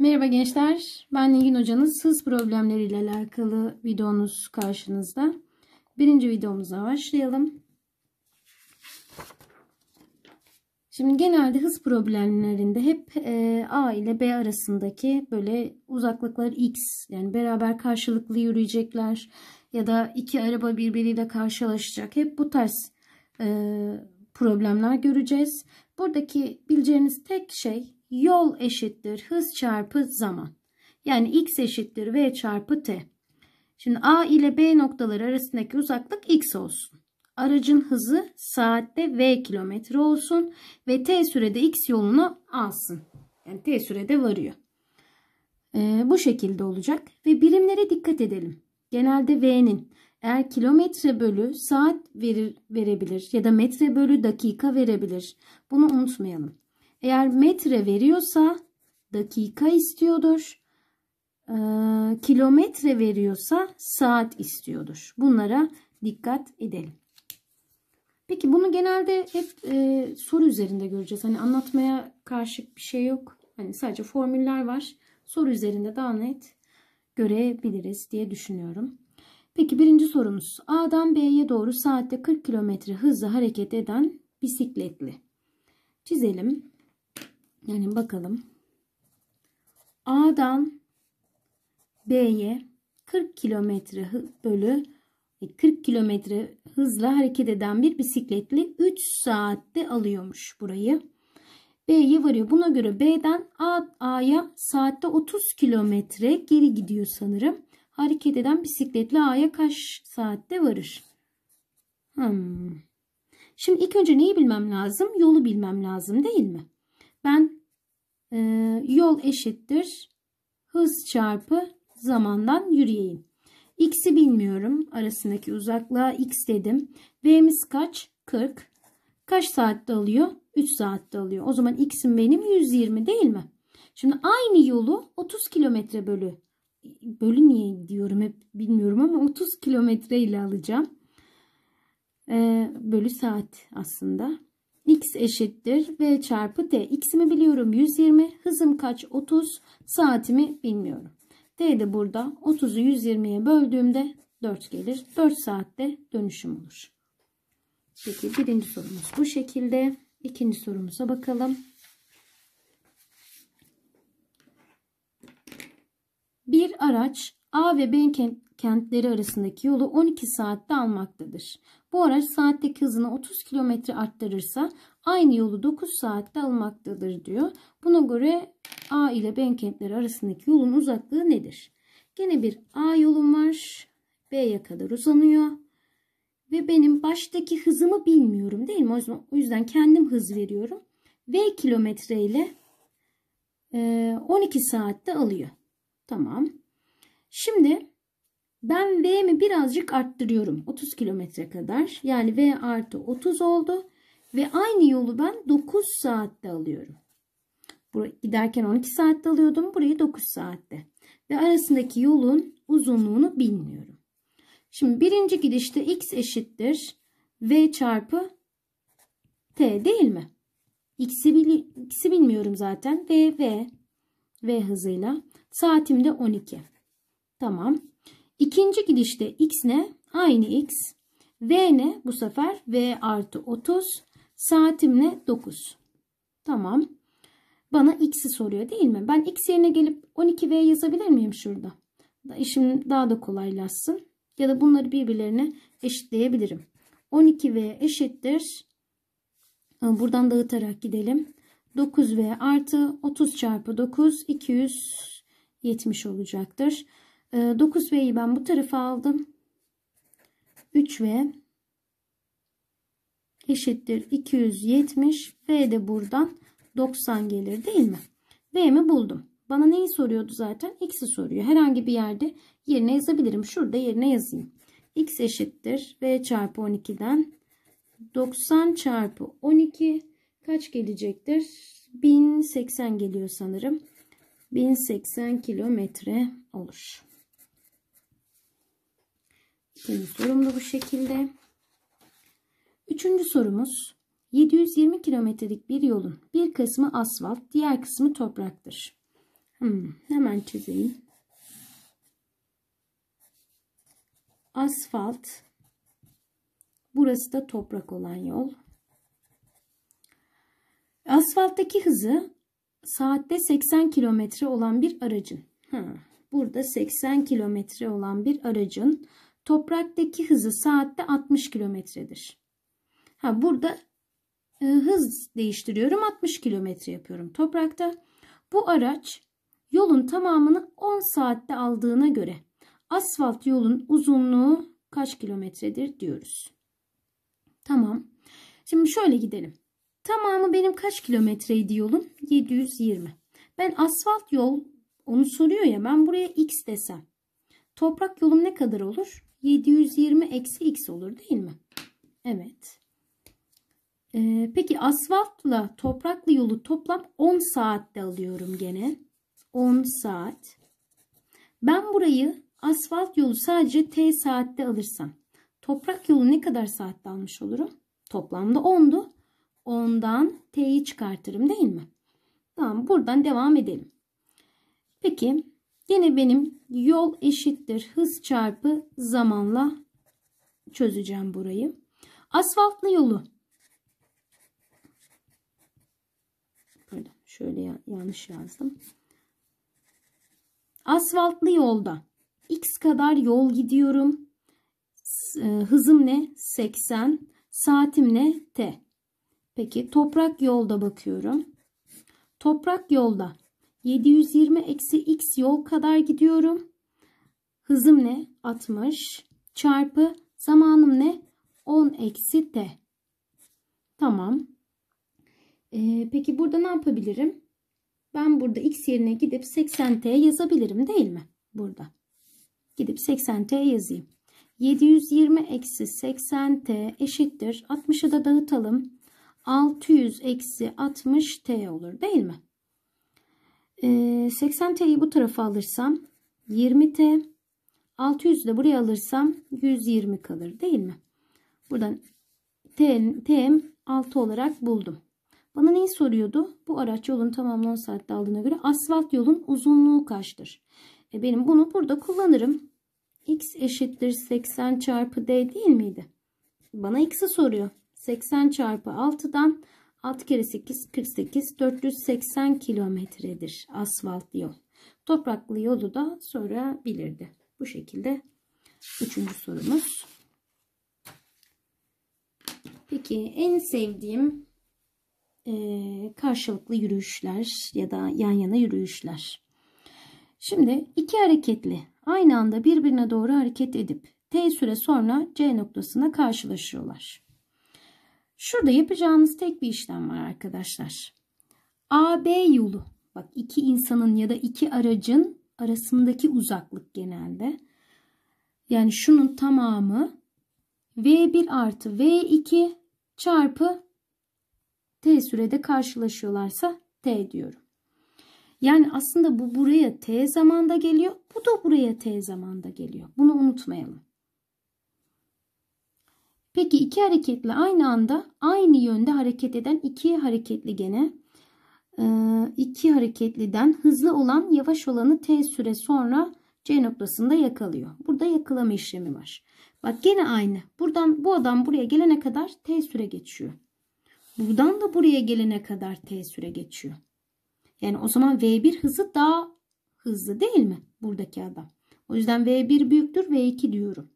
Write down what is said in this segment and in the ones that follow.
Merhaba gençler, ben Nilgün Hoca'nız hız problemleriyle alakalı videomuz karşınızda. Birinci videomuza başlayalım. Şimdi genelde hız problemlerinde hep e, A ile B arasındaki böyle uzaklıklar x yani beraber karşılıklı yürüyecekler ya da iki araba birbiriyle karşılaşacak. Hep bu tarz e, problemler göreceğiz. Buradaki bileceğiniz tek şey yol eşittir hız çarpı zaman. Yani x eşittir v çarpı t. Şimdi A ile B noktaları arasındaki uzaklık x olsun. Aracın hızı saatte v kilometre olsun ve t sürede x yolunu alsın. Yani t sürede varıyor. Ee, bu şekilde olacak ve birimlere dikkat edelim. Genelde v'nin eğer kilometre bölü saat verir, verebilir ya da metre bölü dakika verebilir. Bunu unutmayalım. Eğer metre veriyorsa dakika istiyordur. Ee, kilometre veriyorsa saat istiyordur. Bunlara dikkat edelim. Peki bunu genelde hep e, soru üzerinde göreceğiz. Hani anlatmaya karşı bir şey yok. Hani sadece formüller var. Soru üzerinde daha net görebiliriz diye düşünüyorum. Peki birinci sorumuz. A'dan B'ye doğru saatte 40 km hızla hareket eden bisikletli. Çizelim. Yani bakalım. A'dan B'ye 40 kilometre bölü 40 e, kilometre hızla hareket eden bir bisikletli 3 saatte alıyormuş burayı. B'ye varıyor. Buna göre B'den A, A'ya saatte 30 kilometre geri gidiyor sanırım hareket eden bisikletle A'ya kaç saatte varır? Hmm. Şimdi ilk önce neyi bilmem lazım? Yolu bilmem lazım değil mi? Ben e, yol eşittir hız çarpı zamandan yürüyeyim. X'i bilmiyorum. Arasındaki uzaklığa X dedim. V'miz kaç? 40. Kaç saatte alıyor? 3 saatte alıyor. O zaman X'im benim 120 değil mi? Şimdi aynı yolu 30 kilometre bölü bölü niye diyorum hep bilmiyorum ama 30 kilometre ile alacağım. Ee, bölü saat aslında. X eşittir V çarpı D. X'imi biliyorum 120. Hızım kaç? 30. Saatimi bilmiyorum. T de burada 30'u 120'ye böldüğümde 4 gelir. 4 saatte dönüşüm olur. Peki birinci sorumuz bu şekilde. İkinci sorumuza bakalım. Bir araç A ve B kentleri arasındaki yolu 12 saatte almaktadır. Bu araç saatteki hızını 30 km arttırırsa aynı yolu 9 saatte almaktadır diyor. Buna göre A ile B kentleri arasındaki yolun uzaklığı nedir? Gene bir A yolum var. B'ye kadar uzanıyor. Ve benim baştaki hızımı bilmiyorum değil mi? O yüzden, kendim hız veriyorum. V kilometre ile 12 saatte alıyor. Tamam. Şimdi ben V'mi birazcık arttırıyorum. 30 kilometre kadar. Yani V artı 30 oldu. Ve aynı yolu ben 9 saatte alıyorum. Buraya giderken 12 saatte alıyordum. Burayı 9 saatte. Ve arasındaki yolun uzunluğunu bilmiyorum. Şimdi birinci gidişte x eşittir. V çarpı T değil mi? X'i, bil, bilmiyorum zaten. V, V. V hızıyla. Saatimde 12. Tamam. İkinci gidişte x ne? Aynı x. V ne? Bu sefer V artı 30. Saatim ne? 9. Tamam. Bana x'i soruyor değil mi? Ben x yerine gelip 12V yazabilir miyim şurada? İşim daha da kolaylaşsın. Ya da bunları birbirlerine eşitleyebilirim. 12V eşittir. Buradan dağıtarak gidelim. 9V artı 30 çarpı 9 270 olacaktır. 9V'yi ee, ben bu tarafa aldım. 3V eşittir 270. V de buradan 90 gelir değil mi? V'mi buldum. Bana neyi soruyordu zaten? X'i soruyor. Herhangi bir yerde yerine yazabilirim. Şurada yerine yazayım. X eşittir V çarpı 12'den 90 çarpı 12 kaç gelecektir? 1080 geliyor sanırım. 1080 kilometre olur. İkinci sorum da bu şekilde. Üçüncü sorumuz. 720 kilometrelik bir yolun bir kısmı asfalt, diğer kısmı topraktır. Hmm, hemen çizeyim. Asfalt. Burası da toprak olan yol. Asfalttaki hızı saatte 80 kilometre olan bir aracın. Hı, burada 80 kilometre olan bir aracın topraktaki hızı saatte 60 kilometredir. Ha burada e, hız değiştiriyorum 60 kilometre yapıyorum toprakta. Bu araç yolun tamamını 10 saatte aldığına göre asfalt yolun uzunluğu kaç kilometredir diyoruz. Tamam. Şimdi şöyle gidelim. Tamamı benim kaç kilometreydi yolun? 720. Ben asfalt yol onu soruyor ya ben buraya x desem. Toprak yolum ne kadar olur? 720 eksi x olur değil mi? Evet. Ee, peki asfaltla topraklı yolu toplam 10 saatte alıyorum gene. 10 saat. Ben burayı asfalt yolu sadece t saatte alırsam toprak yolu ne kadar saatte almış olurum? Toplamda 10'du. 10'dan t'yi çıkartırım değil mi? Tamam buradan devam edelim. Peki yine benim yol eşittir hız çarpı zamanla çözeceğim burayı. Asfaltlı yolu. şöyle yanlış yazdım. Asfaltlı yolda x kadar yol gidiyorum. E, hızım ne? 80. Saatim ne? T. Peki toprak yolda bakıyorum. Toprak yolda 720 eksi x yol kadar gidiyorum. Hızım ne? 60 çarpı zamanım ne? 10 eksi t. Tamam. Ee, peki burada ne yapabilirim? Ben burada x yerine gidip 80t yazabilirim değil mi? Burada. Gidip 80t yazayım. 720 eksi 80t eşittir. 60'ı da dağıtalım. 600 eksi 60 T olur değil mi? E, ee, 80 T'yi bu tarafa alırsam 20 T 600 de buraya alırsam 120 kalır değil mi? Buradan T'm 6 olarak buldum. Bana neyi soruyordu? Bu araç yolun tamamını 10 saatte aldığına göre asfalt yolun uzunluğu kaçtır? E benim bunu burada kullanırım. X eşittir 80 çarpı D değil miydi? Bana X'i soruyor. 80 çarpı 6'dan 6 kere 8 48 480 kilometredir asfalt yol. Topraklı yolu da sorabilirdi. Bu şekilde üçüncü sorumuz. Peki en sevdiğim e, karşılıklı yürüyüşler ya da yan yana yürüyüşler. Şimdi iki hareketli aynı anda birbirine doğru hareket edip t süre sonra C noktasına karşılaşıyorlar. Şurada yapacağınız tek bir işlem var arkadaşlar. AB yolu. Bak iki insanın ya da iki aracın arasındaki uzaklık genelde. Yani şunun tamamı V1 artı V2 çarpı T sürede karşılaşıyorlarsa T diyorum. Yani aslında bu buraya T zamanda geliyor. Bu da buraya T zamanda geliyor. Bunu unutmayalım. Peki iki hareketli aynı anda aynı yönde hareket eden iki hareketli gene e, iki hareketliden hızlı olan yavaş olanı t süre sonra C noktasında yakalıyor. Burada yakalama işlemi var. Bak gene aynı. Buradan bu adam buraya gelene kadar t süre geçiyor. Buradan da buraya gelene kadar t süre geçiyor. Yani o zaman v1 hızı daha hızlı değil mi buradaki adam? O yüzden v1 büyüktür v2 diyorum.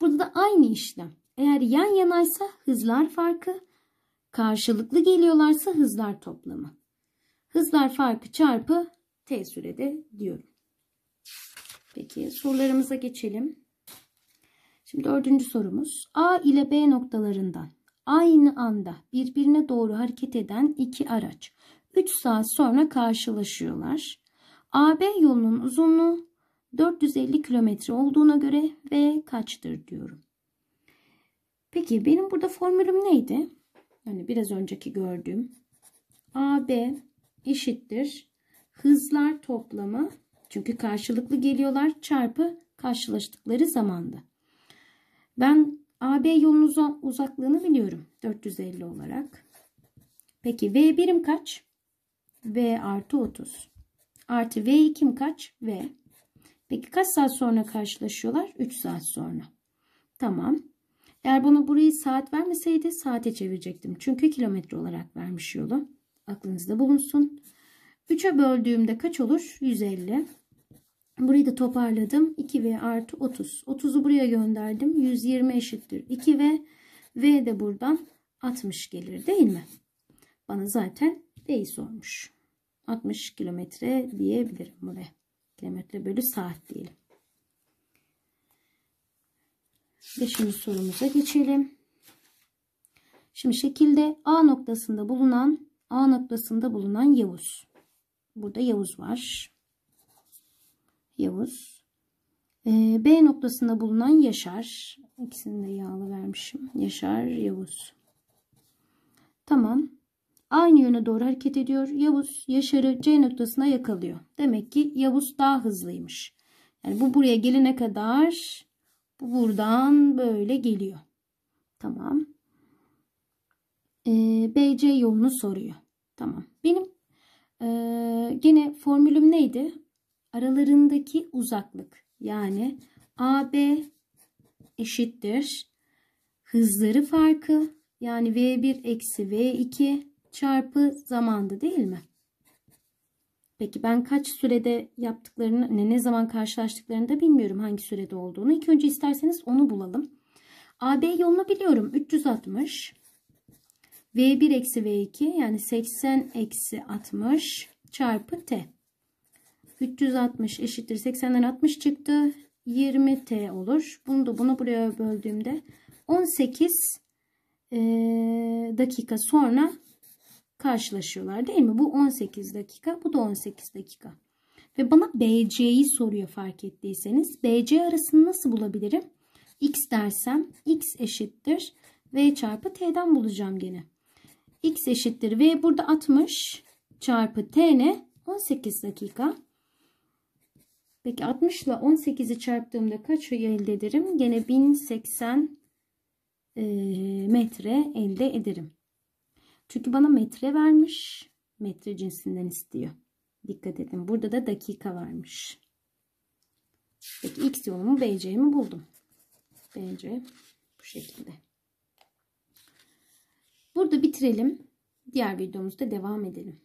Burada da aynı işlem. Eğer yan yanaysa hızlar farkı, karşılıklı geliyorlarsa hızlar toplamı. Hızlar farkı çarpı t sürede diyorum. Peki sorularımıza geçelim. Şimdi dördüncü sorumuz. A ile B noktalarından aynı anda birbirine doğru hareket eden iki araç 3 saat sonra karşılaşıyorlar. AB yolunun uzunluğu 450 kilometre olduğuna göre V kaçtır diyorum. Peki benim burada formülüm neydi? Yani biraz önceki gördüğüm. AB eşittir. Hızlar toplamı çünkü karşılıklı geliyorlar çarpı karşılaştıkları zamanda. Ben AB yolunun uzaklığını biliyorum 450 olarak. Peki V birim kaç? V artı 30. Artı V kim kaç? V. Peki kaç saat sonra karşılaşıyorlar? 3 saat sonra. Tamam. Eğer bana burayı saat vermeseydi saate çevirecektim. Çünkü kilometre olarak vermiş yolu. Aklınızda bulunsun. 3'e böldüğümde kaç olur? 150. Burayı da toparladım. 2V artı 30. 30'u buraya gönderdim. 120 eşittir. 2V. V de buradan 60 gelir değil mi? Bana zaten D'yi sormuş. 60 kilometre diyebilirim buraya kilometre bölü saat diyelim. Beşinci sorumuza geçelim. Şimdi şekilde A noktasında bulunan A noktasında bulunan Yavuz. Burada Yavuz var. Yavuz. Ee, B noktasında bulunan Yaşar. İkisini de yağlı vermişim. Yaşar, Yavuz. Tamam aynı yöne doğru hareket ediyor. Yavuz Yaşar'ı C noktasına yakalıyor. Demek ki Yavuz daha hızlıymış. Yani bu buraya gelene kadar bu buradan böyle geliyor. Tamam. E, ee, BC yolunu soruyor. Tamam. Benim e, gene formülüm neydi? Aralarındaki uzaklık. Yani AB eşittir. Hızları farkı. Yani V1 eksi V2 çarpı zamandı değil mi? Peki ben kaç sürede yaptıklarını, ne, ne zaman karşılaştıklarını da bilmiyorum hangi sürede olduğunu. İlk önce isterseniz onu bulalım. AB yolunu biliyorum. 360. V1 eksi V2 yani 80 eksi 60 çarpı T. 360 eşittir 80'den 60 çıktı. 20 T olur. Bunu da bunu buraya böldüğümde 18 e, dakika sonra karşılaşıyorlar değil mi? Bu 18 dakika, bu da 18 dakika. Ve bana BC'yi soruyor fark ettiyseniz. BC arasını nasıl bulabilirim? X dersem X eşittir V çarpı T'den bulacağım gene. X eşittir V burada 60 çarpı T ne? 18 dakika. Peki 60 ile 18'i çarptığımda kaç elde ederim? Gene 1080 e, metre elde ederim. Çünkü bana metre vermiş. Metre cinsinden istiyor. Dikkat edin. Burada da dakika varmış. Peki x yolumu BC'mi buldum. BC bu şekilde. Burada bitirelim. Diğer videomuzda devam edelim.